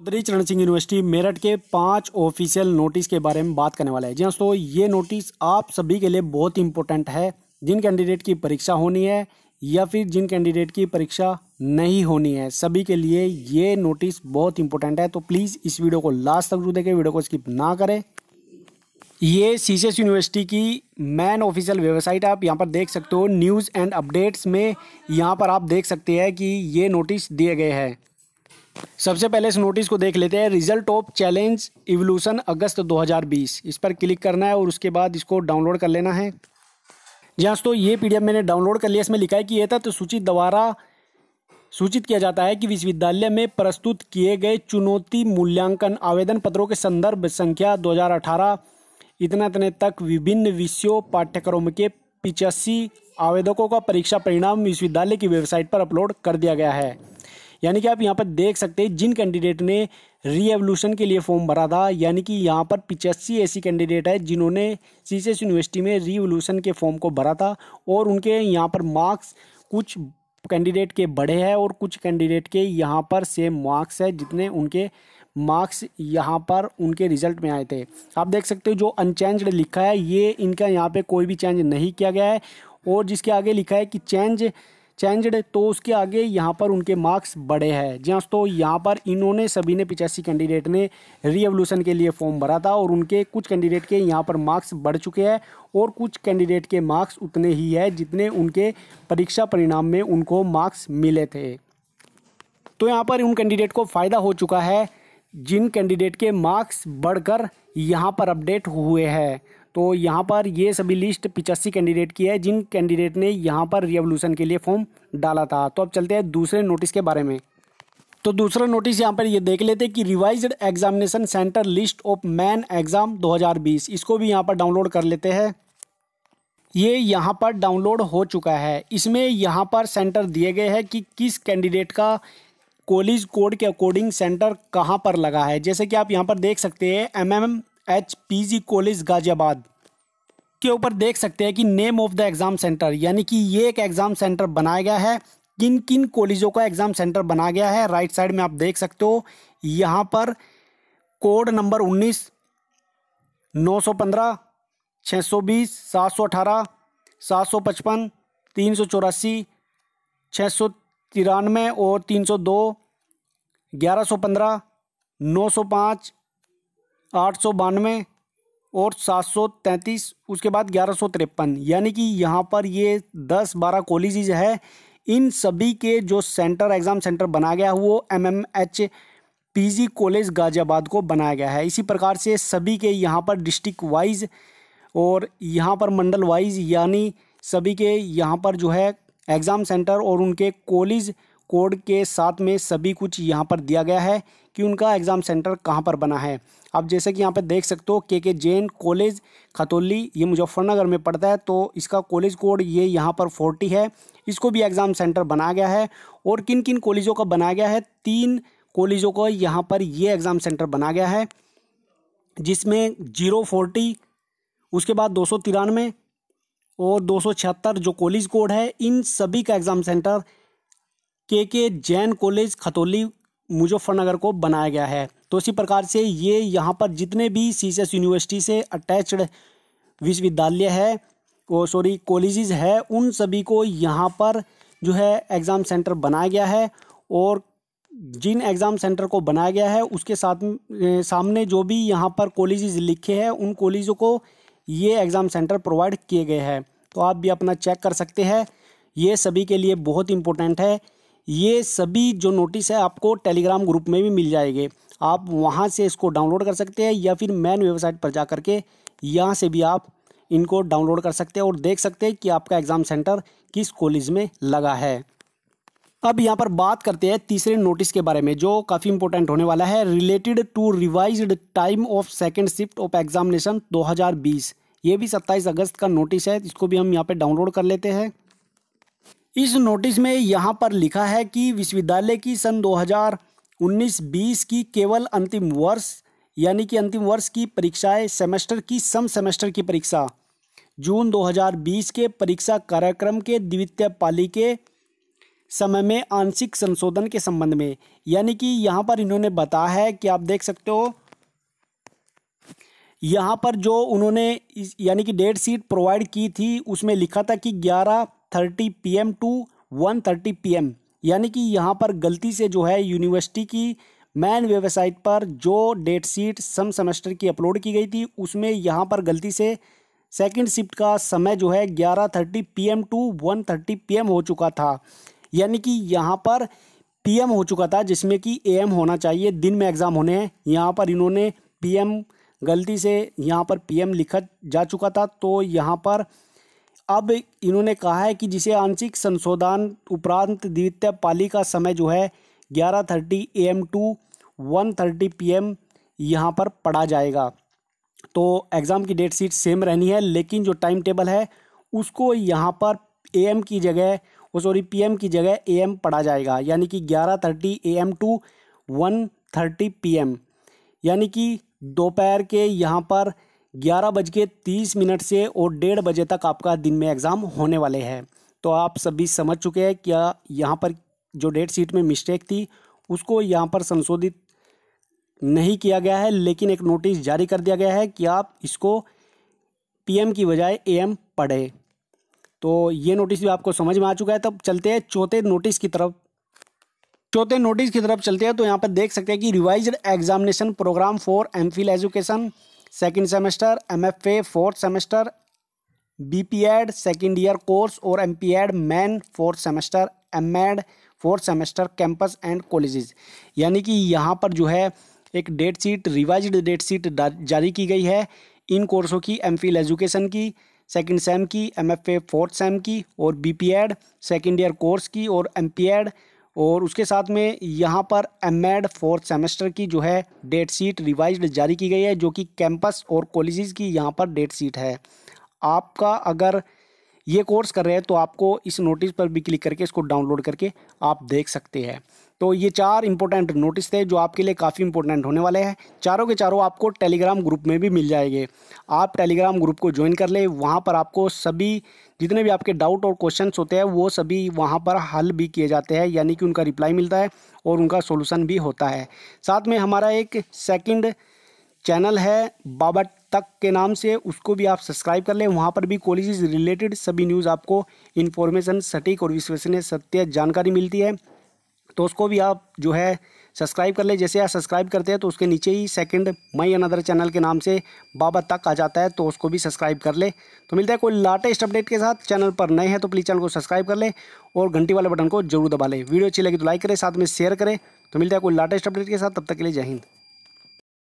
चौधरी चरण सिंह यूनिवर्सिटी मेरठ के पांच ऑफिशियल नोटिस के बारे में बात करने वाला है जी हाँ, दोस्तों ये नोटिस आप सभी के लिए बहुत इंपॉर्टेंट है जिन कैंडिडेट की परीक्षा होनी है या फिर जिन कैंडिडेट की परीक्षा नहीं होनी है सभी के लिए ये नोटिस बहुत इंपॉर्टेंट है तो प्लीज़ इस वीडियो को लास्ट तक जो देखें वीडियो को स्किप ना करें ये सी यूनिवर्सिटी की मैन ऑफिशियल वेबसाइट आप यहाँ पर देख सकते हो न्यूज़ एंड अपडेट्स में यहाँ पर आप देख सकते हैं कि ये नोटिस दिए गए हैं सबसे पहले इस नोटिस को देख लेते हैं रिजल्ट ऑफ चैलेंज इवोल्यूशन अगस्त 2020 इस पर क्लिक करना है और उसके बाद इसको डाउनलोड कर लेना है जी हाँ ये पीडीएफ मैंने डाउनलोड कर लिया इसमें लिखा है कि यह तत्व तो सूचित द्वारा सूचित किया जाता है कि विश्वविद्यालय में प्रस्तुत किए गए चुनौती मूल्यांकन आवेदन पत्रों के संदर्भ संख्या 2018 इतना इतने तक विभिन्न विषयों पाठ्यक्रम के पिचासी आवेदकों का परीक्षा परिणाम विश्वविद्यालय की वेबसाइट पर अपलोड कर दिया गया है यानी कि आप यहाँ पर देख सकते हैं जिन कैंडिडेट ने रीएवल्यूशन के लिए फॉर्म भरा था यानी कि यहाँ पर पिचासी ऐसी कैंडिडेट है जिन्होंने सी यूनिवर्सिटी में रीवल्यूशन के फॉर्म को भरा था और उनके यहाँ पर मार्क्स कुछ कैंडिडेट के बड़े हैं और कुछ कैंडिडेट के यहाँ पर सेम मार्क्स है जितने उनके मार्क्स यहाँ पर उनके रिजल्ट में आए थे आप देख सकते हो जो अनचेंज्ड लिखा है ये इनका यहाँ पे कोई भी चेंज नहीं किया गया है और जिसके आगे लिखा है कि चेंज चेंज्ड तो उसके आगे यहाँ पर उनके मार्क्स बड़े हैं जी हाँ, दोस्तों यहाँ पर इन्होंने सभी ने पिचासी कैंडिडेट ने रीएवल्यूशन के लिए फॉर्म भरा था और उनके कुछ कैंडिडेट के यहाँ पर मार्क्स बढ़ चुके हैं और कुछ कैंडिडेट के मार्क्स उतने ही है जितने उनके परीक्षा परिणाम में उनको मार्क्स मिले थे तो यहाँ पर उन कैंडिडेट को फ़ायदा हो चुका है जिन कैंडिडेट के मार्क्स बढ़कर यहाँ पर अपडेट हुए हैं तो यहाँ पर ये सभी लिस्ट पिचासी कैंडिडेट की है जिन कैंडिडेट ने यहाँ पर रिवोल्यूशन के लिए फॉर्म डाला था तो अब चलते हैं दूसरे नोटिस के बारे में तो दूसरा नोटिस यहाँ पर ये देख लेते हैं कि revised examination centre list of main exam 2020 इसको भी यहाँ पर डाउनलोड कर लेते हैं ये यहाँ पर डाउनलोड हो चुका है इसमें यहाँ पर सेंटर दिए गए हैं कि किस कैंडिडेट का कॉलेज कोड के अकॉर्डिंग सेंटर कहाँ पर लगा है जैसे कि आप यहाँ पर देख सकते हैं M M H P G college Ghaziabad के ऊपर देख सकते हैं कि name of the exam centre यानी कि ये एक एग्ज़ाम सेंटर बनाया गया है किन किन कॉलेजों का एग्ज़ाम सेंटर बनाया गया है राइट साइड में आप देख सकते हो यहाँ पर कोड नंबर उन्नीस नौ सौ पंद्रह छः सौ बीस सात सौ अठारह सात सौ पचपन तीन सौ चौरासी छः सौ तिरानवे और तीन सौ दो ग्यारह सौ पंद्रह नौ सौ पाँच आठ सौ बानवे और सात सौ तैंतीस उसके बाद ग्यारह सौ तिरपन यानी कि यहाँ पर ये दस बारह कॉलेजेज है इन सभी के जो सेंटर एग्ज़ाम सेंटर बनाया गया है वो M M H G college Ghaziabad को बनाया गया है इसी प्रकार से सभी के यहाँ पर डिस्ट्रिक्ट वाइज और यहाँ पर मंडल वाइज यानी सभी के यहाँ पर जो है एग्ज़ाम सेंटर और उनके कॉलेज कोड के साथ में सभी कुछ यहाँ पर दिया गया है कि उनका एग्ज़ाम सेंटर कहाँ पर बना है आप जैसे कि यहाँ पर देख सकते हो के के जैन कॉलेज खतौली ये मुजफ्फरनगर में पड़ता है तो इसका कॉलेज कोड ये यहाँ पर फोर्टी है इसको भी एग्ज़ाम सेंटर बनाया गया है और किन किन कॉलेजों का बनाया गया है तीन कॉलेजों का यहाँ पर ये एग्ज़ाम सेंटर बनाया गया है जिसमें जीरो फोर्टी उसके बाद दो सौ तिरानवे और दो सौ छिहत्तर जो कॉलेज कोड है इन सभी का एग्ज़ाम सेंटर के के जैन कॉलेज खतौली मुजफ्फरनगर को बनाया गया है तो इसी प्रकार से ये यहाँ पर जितने भी सी यूनिवर्सिटी से अटैच्ड विश्वविद्यालय है और सॉरी कॉलेजेस है उन सभी को यहाँ पर जो है एग्ज़ाम सेंटर बनाया गया है और जिन एग्ज़ाम सेंटर को बनाया गया है उसके साथ सामने जो भी यहाँ पर कॉलेजेस लिखे हैं उन कॉलेजों को ये एग्ज़ाम सेंटर प्रोवाइड किए गए हैं तो आप भी अपना चेक कर सकते हैं ये सभी के लिए बहुत इम्पोर्टेंट है ये सभी जो नोटिस है आपको टेलीग्राम ग्रुप में भी मिल जाएंगे आप वहाँ से इसको डाउनलोड कर सकते हैं या फिर मैन वेबसाइट पर जा करके यहाँ से भी आप इनको डाउनलोड कर सकते हैं और देख सकते हैं कि आपका एग्ज़ाम सेंटर किस कॉलेज में लगा है अब यहाँ पर बात करते हैं तीसरे नोटिस के बारे में जो काफ़ी इंपॉर्टेंट होने वाला है related to revised time of second shift of examination 2020 ये भी 27 अगस्त का नोटिस है इसको भी हम यहाँ पर डाउनलोड कर लेते हैं इस नोटिस में यहाँ पर लिखा है कि विश्वविद्यालय की सन 2019-20 की केवल अंतिम वर्ष यानी कि अंतिम वर्ष की परीक्षाएं सेमेस्टर की सम सेमेस्टर की परीक्षा जून 2020 के परीक्षा कार्यक्रम के द्वितीय पाली के समय में आंशिक संशोधन के संबंध में यानी कि यहाँ पर इन्होंने बताया है कि आप देख सकते हो यहाँ पर जो उन्होंने यानी कि डेट शीट प्रोवाइड की थी उसमें लिखा था कि ग्यारह thirty P M to one thirty P M यानी कि यहाँ पर गलती से जो है यूनिवर्सिटी की मैन वेबसाइट पर जो डेट शीट सम सेमेस्टर की अपलोड की गई थी उसमें यहाँ पर गलती से सेकंड शिफ्ट का समय जो है ग्यारह thirty P M to one thirty P M हो चुका था यानी कि यहाँ पर पी एम हो चुका था जिसमें कि ए एम होना चाहिए दिन में एग्ज़ाम होने हैं यहाँ पर इन्होंने पी एम गलती से यहाँ पर पी एम लिखा जा चुका था तो यहाँ पर अब इन्होंने कहा है कि जिसे आंशिक संशोधन उपरांत द्वितीय पाली का समय जो है ग्यारह thirty A M to one thirty P M यहाँ पर पढ़ा जाएगा तो एग्ज़ाम की डेट शीट सेम रहनी है लेकिन जो टाइम टेबल है उसको यहाँ पर ए एम की जगह वो सॉरी पी एम की जगह ए एम पढ़ा जाएगा यानी कि ग्यारह thirty A M to one thirty P M यानी कि दोपहर के यहाँ पर ग्यारह बज के तीस मिनट से और डेढ़ बजे तक आपका दिन में एग्ज़ाम होने वाले हैं तो आप सभी समझ चुके हैं क्या यहाँ पर जो डेट शीट में मिस्टेक थी उसको यहाँ पर संशोधित नहीं किया गया है लेकिन एक नोटिस जारी कर दिया गया है कि आप इसको पीएम की बजाय एएम पढ़े तो ये नोटिस भी आपको समझ में आ चुका है तब चलते हैं चौथे नोटिस की तरफ चौथे नोटिस की तरफ चलते हैं तो यहाँ पर देख सकते हैं कि revise examination programme for M education second semester M F A fourth semester B P Ed second year course और M P Ed main fourth semester M Ed fourth semester campus and colleges यानी कि यहाँ पर जो है एक date sheet revise date sheet जारी की गई है इन कोर्सों की एम फिल एजुकेशन की सेकेंड सेम की M F A fourth sem की और B P Ed second year course की और एम पी एड और उसके साथ में यहाँ पर एम एड फोर्थ सेमेस्टर की जो है डेट शीट रिवाइज जारी की गई है जो कि कैंपस और कॉलेजेस की यहाँ पर डेट शीट है आपका अगर ये कोर्स कर रहे हैं तो आपको इस नोटिस पर भी क्लिक करके इसको डाउनलोड करके आप देख सकते हैं तो ये चार इंपॉर्टेंट नोटिस थे जो आपके लिए काफ़ी इंपॉर्टेंट होने वाले हैं चारों के चारों आपको टेलीग्राम ग्रुप में भी मिल जाएंगे आप टेलीग्राम ग्रुप को ज्वाइन कर ले वहाँ पर आपको सभी जितने भी आपके डाउट और क्वेश्चन होते हैं वो सभी वहाँ पर हल भी किए जाते हैं यानी कि उनका रिप्लाई मिलता है और उनका सोलूसन भी होता है साथ में हमारा एक सेकेंड चैनल है बाबा तक के नाम से उसको भी आप सब्सक्राइब कर लें वहाँ पर भी कॉलेज रिलेटेड सभी न्यूज़ आपको इन्फॉर्मेशन सटीक और विश्वसनीय सत्य जानकारी मिलती है तो उसको भी आप जो है सब्सक्राइब कर ले जैसे आप सब्सक्राइब करते हैं तो उसके नीचे ही सेकंड मई अनदर चैनल के नाम से बाबा तक आ जाता है तो उसको भी सब्सक्राइब कर ले तो मिलता है कोई लाटेस्ट अपडेट के साथ चैनल पर नए हैं तो प्लीज़ चैनल को सब्सक्राइब कर ले और घंटी वाले बटन को जरूर दबा ले वीडियो अच्छी लगी तो लाइक करें साथ में शेयर करें तो मिलता है कोई लाटेस्ट अपडेट के साथ तब तक के लिए जय हिंद